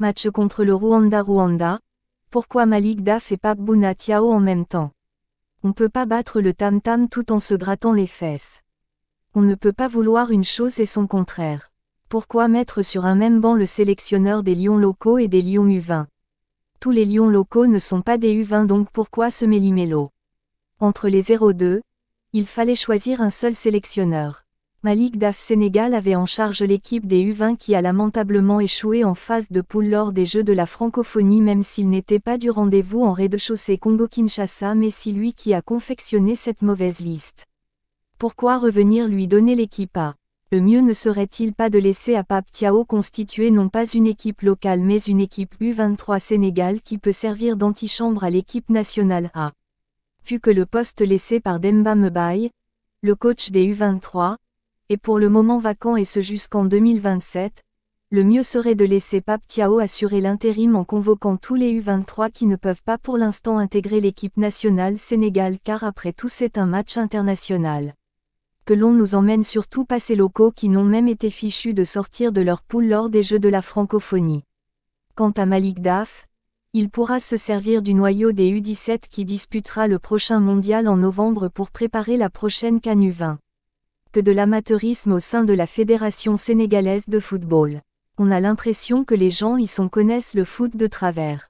Match contre le Rwanda-Rwanda. Pourquoi Malik Daf et Buna Tiao en même temps On peut pas battre le tam-tam tout en se grattant les fesses. On ne peut pas vouloir une chose et son contraire. Pourquoi mettre sur un même banc le sélectionneur des lions locaux et des lions U20 Tous les lions locaux ne sont pas des U20 donc pourquoi se mêler Entre les 0-2, il fallait choisir un seul sélectionneur. Malik Daf Sénégal avait en charge l'équipe des U20 qui a lamentablement échoué en phase de poule lors des Jeux de la francophonie même s'il n'était pas du rendez-vous en rez-de-chaussée Congo-Kinshasa mais si lui qui a confectionné cette mauvaise liste. Pourquoi revenir lui donner l'équipe A Le mieux ne serait-il pas de laisser à Pape Tiao constituer non pas une équipe locale mais une équipe U23 Sénégal qui peut servir d'antichambre à l'équipe nationale A Vu que le poste laissé par Demba Mbaye, le coach des U23, et pour le moment vacant et ce jusqu'en 2027, le mieux serait de laisser Pape Tiao assurer l'intérim en convoquant tous les U23 qui ne peuvent pas pour l'instant intégrer l'équipe nationale Sénégal car après tout c'est un match international. Que l'on nous emmène surtout pas ces locaux qui n'ont même été fichus de sortir de leur poule lors des Jeux de la francophonie. Quant à Malik Daf, il pourra se servir du noyau des U17 qui disputera le prochain mondial en novembre pour préparer la prochaine canu 20 que de l'amateurisme au sein de la Fédération sénégalaise de football. On a l'impression que les gens y sont connaissent le foot de travers.